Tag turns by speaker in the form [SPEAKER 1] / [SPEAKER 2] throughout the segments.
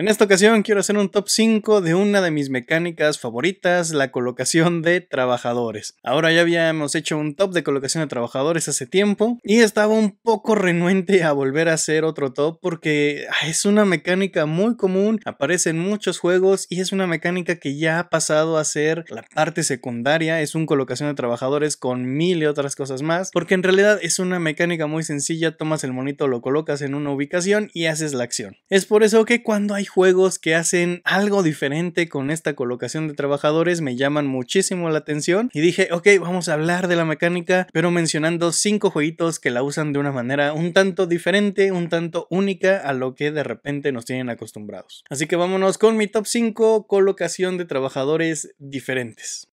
[SPEAKER 1] En esta ocasión quiero hacer un top 5 de una de mis mecánicas favoritas, la colocación de trabajadores. Ahora ya habíamos hecho un top de colocación de trabajadores hace tiempo y estaba un poco renuente a volver a hacer otro top porque ah, es una mecánica muy común, aparece en muchos juegos y es una mecánica que ya ha pasado a ser la parte secundaria, es un colocación de trabajadores con mil y otras cosas más, porque en realidad es una mecánica muy sencilla, tomas el monito, lo colocas en una ubicación y haces la acción. Es por eso que cuando hay juegos que hacen algo diferente con esta colocación de trabajadores, me llaman muchísimo la atención y dije, ok, vamos a hablar de la mecánica, pero mencionando cinco jueguitos que la usan de una manera un tanto diferente, un tanto única a lo que de repente nos tienen acostumbrados. Así que vámonos con mi top 5 colocación de trabajadores diferentes.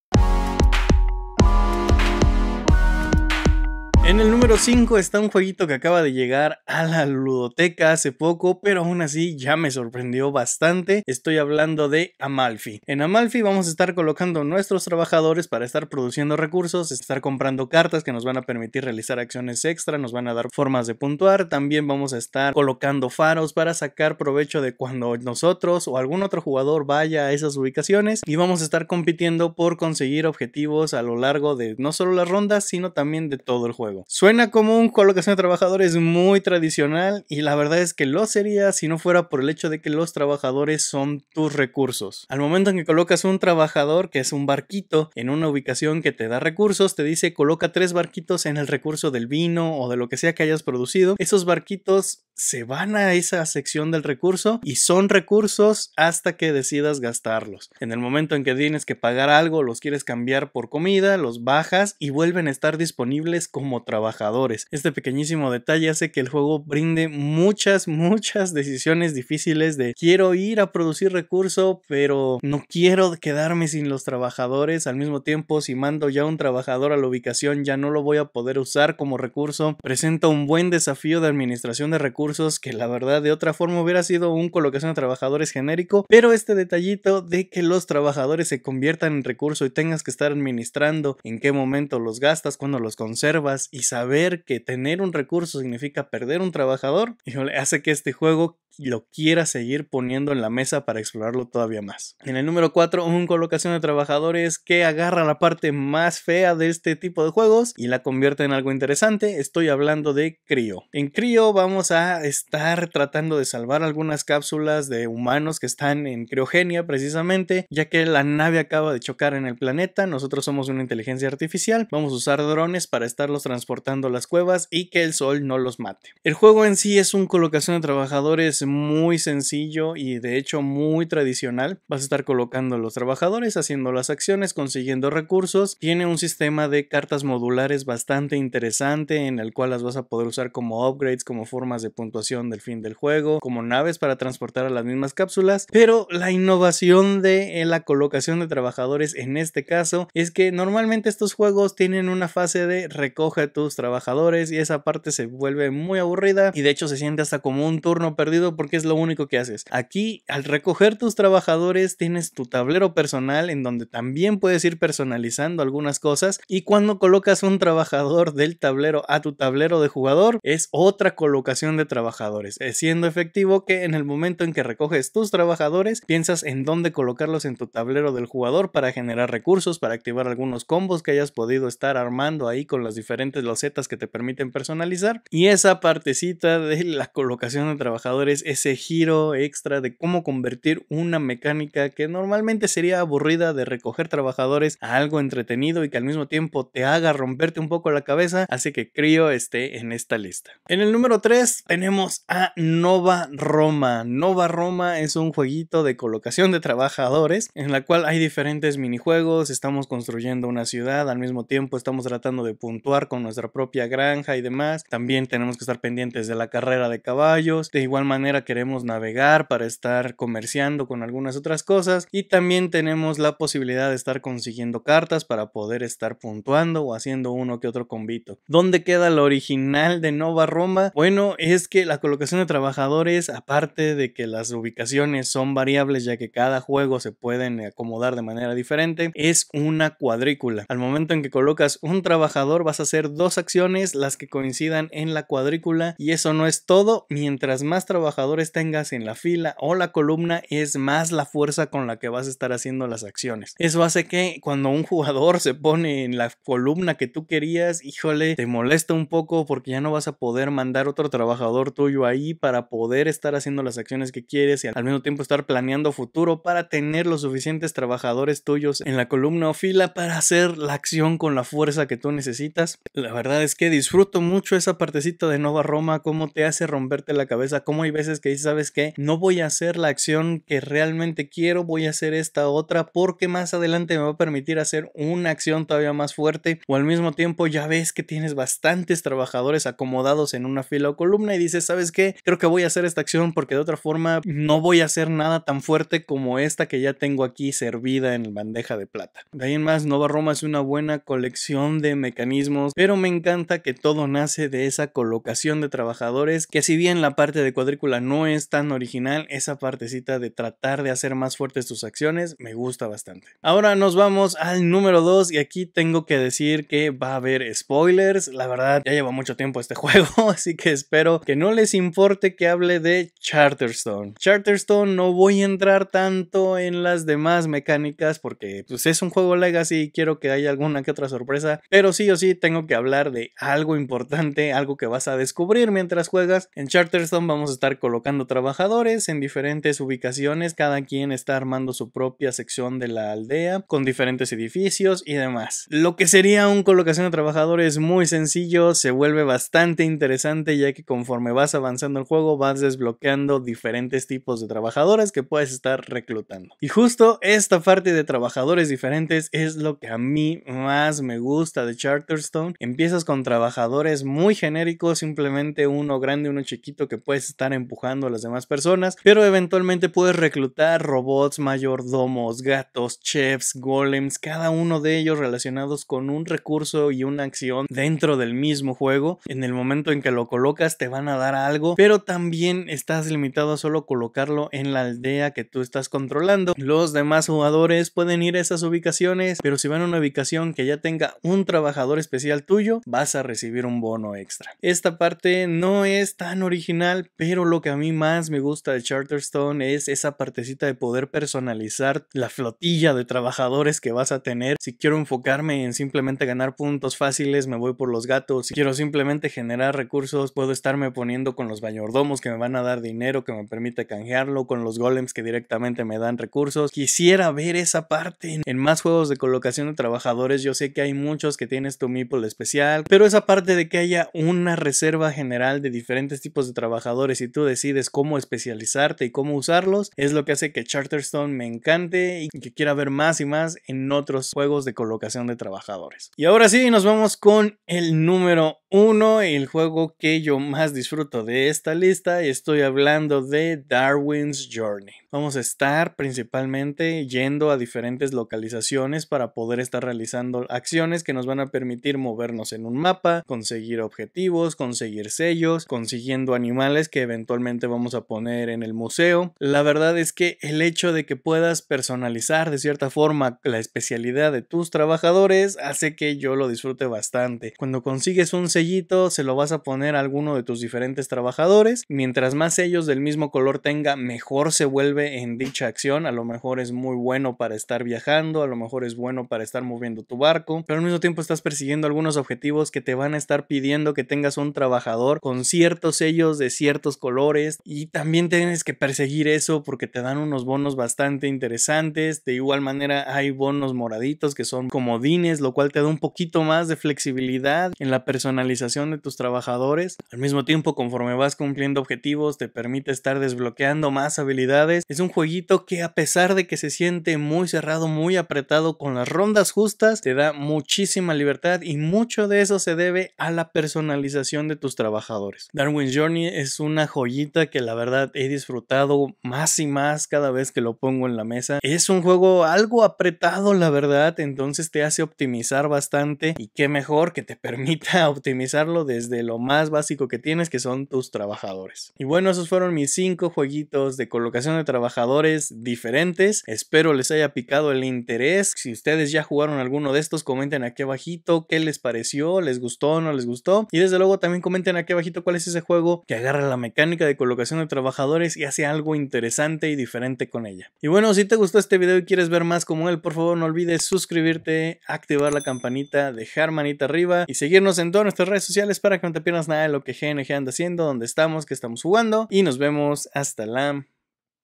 [SPEAKER 1] En el número 5 está un jueguito que acaba de llegar a la ludoteca hace poco, pero aún así ya me sorprendió bastante. Estoy hablando de Amalfi. En Amalfi vamos a estar colocando nuestros trabajadores para estar produciendo recursos, estar comprando cartas que nos van a permitir realizar acciones extra, nos van a dar formas de puntuar, también vamos a estar colocando faros para sacar provecho de cuando nosotros o algún otro jugador vaya a esas ubicaciones y vamos a estar compitiendo por conseguir objetivos a lo largo de no solo las rondas, sino también de todo el juego. Suena como un colocación de trabajadores muy tradicional y la verdad es que lo sería si no fuera por el hecho de que los trabajadores son tus recursos. Al momento en que colocas un trabajador, que es un barquito, en una ubicación que te da recursos, te dice coloca tres barquitos en el recurso del vino o de lo que sea que hayas producido. Esos barquitos se van a esa sección del recurso y son recursos hasta que decidas gastarlos. En el momento en que tienes que pagar algo, los quieres cambiar por comida, los bajas y vuelven a estar disponibles como trabajadores. Este pequeñísimo detalle hace que el juego brinde muchas, muchas decisiones difíciles de quiero ir a producir recurso, pero no quiero quedarme sin los trabajadores. Al mismo tiempo, si mando ya un trabajador a la ubicación, ya no lo voy a poder usar como recurso. Presenta un buen desafío de administración de recursos que la verdad de otra forma hubiera sido un colocación de trabajadores genérico, pero este detallito de que los trabajadores se conviertan en recurso y tengas que estar administrando en qué momento los gastas, cuando los conservas y saber que tener un recurso significa perder un trabajador, le hace que este juego lo quiera seguir poniendo en la mesa para explorarlo todavía más. En el número 4, un colocación de trabajadores que agarra la parte más fea de este tipo de juegos y la convierte en algo interesante. Estoy hablando de Crio. En Crio vamos a estar tratando de salvar algunas cápsulas de humanos que están en criogenia precisamente, ya que la nave acaba de chocar en el planeta, nosotros somos una inteligencia artificial, vamos a usar drones para estarlos transportando a las cuevas y que el sol no los mate. El juego en sí es un colocación de trabajadores muy sencillo y de hecho muy tradicional, vas a estar colocando a los trabajadores, haciendo las acciones, consiguiendo recursos, tiene un sistema de cartas modulares bastante interesante en el cual las vas a poder usar como upgrades, como formas de puntuación del fin del juego, como naves para transportar a las mismas cápsulas, pero la innovación de eh, la colocación de trabajadores en este caso es que normalmente estos juegos tienen una fase de recoge a tus trabajadores y esa parte se vuelve muy aburrida y de hecho se siente hasta como un turno perdido porque es lo único que haces. Aquí al recoger tus trabajadores tienes tu tablero personal en donde también puedes ir personalizando algunas cosas y cuando colocas un trabajador del tablero a tu tablero de jugador es otra colocación de trabajadores trabajadores, eh, siendo efectivo que en el momento en que recoges tus trabajadores, piensas en dónde colocarlos en tu tablero del jugador para generar recursos, para activar algunos combos que hayas podido estar armando ahí con las diferentes losetas que te permiten personalizar. Y esa partecita de la colocación de trabajadores, ese giro extra de cómo convertir una mecánica que normalmente sería aburrida de recoger trabajadores a algo entretenido y que al mismo tiempo te haga romperte un poco la cabeza, así que crío esté en esta lista. En el número 3 tenemos a Nova Roma. Nova Roma es un jueguito de colocación de trabajadores en la cual hay diferentes minijuegos, estamos construyendo una ciudad, al mismo tiempo estamos tratando de puntuar con nuestra propia granja y demás. También tenemos que estar pendientes de la carrera de caballos, de igual manera queremos navegar para estar comerciando con algunas otras cosas y también tenemos la posibilidad de estar consiguiendo cartas para poder estar puntuando o haciendo uno que otro convito. ¿Dónde queda la original de Nova Roma? Bueno, es que la colocación de trabajadores, aparte de que las ubicaciones son variables ya que cada juego se pueden acomodar de manera diferente, es una cuadrícula. Al momento en que colocas un trabajador vas a hacer dos acciones, las que coincidan en la cuadrícula y eso no es todo, mientras más trabajadores tengas en la fila o la columna es más la fuerza con la que vas a estar haciendo las acciones. Eso hace que cuando un jugador se pone en la columna que tú querías, híjole, te molesta un poco porque ya no vas a poder mandar otro trabajador tuyo ahí para poder estar haciendo las acciones que quieres y al mismo tiempo estar planeando futuro para tener los suficientes trabajadores tuyos en la columna o fila para hacer la acción con la fuerza que tú necesitas. La verdad es que disfruto mucho esa partecita de Nova Roma, cómo te hace romperte la cabeza, cómo hay veces que dices, ¿sabes que No voy a hacer la acción que realmente quiero, voy a hacer esta otra porque más adelante me va a permitir hacer una acción todavía más fuerte o al mismo tiempo ya ves que tienes bastantes trabajadores acomodados en una fila o columna y dice ¿sabes qué? Creo que voy a hacer esta acción porque de otra forma no voy a hacer nada tan fuerte como esta que ya tengo aquí servida en bandeja de plata. De ahí en más, Nova Roma es una buena colección de mecanismos, pero me encanta que todo nace de esa colocación de trabajadores, que si bien la parte de cuadrícula no es tan original, esa partecita de tratar de hacer más fuertes tus acciones me gusta bastante. Ahora nos vamos al número 2 y aquí tengo que decir que va a haber spoilers. La verdad, ya lleva mucho tiempo este juego, así que espero que no les importe que hable de Charterstone. Charterstone no voy a entrar tanto en las demás mecánicas porque pues, es un juego legacy y quiero que haya alguna que otra sorpresa, pero sí o sí tengo que hablar de algo importante, algo que vas a descubrir mientras juegas. En Charterstone vamos a estar colocando trabajadores en diferentes ubicaciones, cada quien está armando su propia sección de la aldea con diferentes edificios y demás. Lo que sería un colocación de trabajadores muy sencillo se vuelve bastante interesante ya que conforme vas avanzando el juego, vas desbloqueando diferentes tipos de trabajadores que puedes estar reclutando. Y justo esta parte de trabajadores diferentes es lo que a mí más me gusta de Charterstone. Empiezas con trabajadores muy genéricos, simplemente uno grande, uno chiquito que puedes estar empujando a las demás personas, pero eventualmente puedes reclutar robots, mayordomos, gatos, chefs, golems, cada uno de ellos relacionados con un recurso y una acción dentro del mismo juego. En el momento en que lo colocas te van a dar algo, pero también estás limitado a solo colocarlo en la aldea que tú estás controlando. Los demás jugadores pueden ir a esas ubicaciones, pero si van a una ubicación que ya tenga un trabajador especial tuyo, vas a recibir un bono extra. Esta parte no es tan original, pero lo que a mí más me gusta de Charterstone es esa partecita de poder personalizar la flotilla de trabajadores que vas a tener. Si quiero enfocarme en simplemente ganar puntos fáciles, me voy por los gatos. Si quiero simplemente generar recursos, puedo estarme poniendo con los bañordomos que me van a dar dinero que me permite canjearlo, con los golems que directamente me dan recursos. Quisiera ver esa parte en más juegos de colocación de trabajadores. Yo sé que hay muchos que tienes tu meeple especial, pero esa parte de que haya una reserva general de diferentes tipos de trabajadores y tú decides cómo especializarte y cómo usarlos es lo que hace que Charterstone me encante y que quiera ver más y más en otros juegos de colocación de trabajadores. Y ahora sí, nos vamos con el número uno, el juego que yo más disfruto disfruto de esta lista y estoy hablando de Darwin's Journey. Vamos a estar principalmente yendo a diferentes localizaciones para poder estar realizando acciones que nos van a permitir movernos en un mapa, conseguir objetivos, conseguir sellos, consiguiendo animales que eventualmente vamos a poner en el museo. La verdad es que el hecho de que puedas personalizar de cierta forma la especialidad de tus trabajadores hace que yo lo disfrute bastante. Cuando consigues un sellito se lo vas a poner a alguno de tus diferentes diferentes trabajadores. Mientras más sellos del mismo color tenga, mejor se vuelve en dicha acción. A lo mejor es muy bueno para estar viajando, a lo mejor es bueno para estar moviendo tu barco, pero al mismo tiempo estás persiguiendo algunos objetivos que te van a estar pidiendo que tengas un trabajador con ciertos sellos de ciertos colores y también tienes que perseguir eso porque te dan unos bonos bastante interesantes. De igual manera hay bonos moraditos que son comodines, lo cual te da un poquito más de flexibilidad en la personalización de tus trabajadores. Al mismo tiempo conforme vas cumpliendo objetivos, te permite estar desbloqueando más habilidades. Es un jueguito que a pesar de que se siente muy cerrado, muy apretado con las rondas justas, te da muchísima libertad y mucho de eso se debe a la personalización de tus trabajadores. Darwin's Journey es una joyita que la verdad he disfrutado más y más cada vez que lo pongo en la mesa. Es un juego algo apretado, la verdad, entonces te hace optimizar bastante y qué mejor que te permita optimizarlo desde lo más básico que tienes que son tus trabajadores. Y bueno, esos fueron mis cinco jueguitos de colocación de trabajadores diferentes. Espero les haya picado el interés. Si ustedes ya jugaron alguno de estos, comenten aquí abajito qué les pareció, les gustó no les gustó. Y desde luego también comenten aquí abajito cuál es ese juego que agarra la mecánica de colocación de trabajadores y hace algo interesante y diferente con ella. Y bueno, si te gustó este video y quieres ver más como él, por favor no olvides suscribirte, activar la campanita, dejar manita arriba y seguirnos en todas nuestras redes sociales para que no te pierdas nada de lo que GNG haciendo, dónde estamos, que estamos jugando y nos vemos hasta la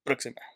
[SPEAKER 1] próxima.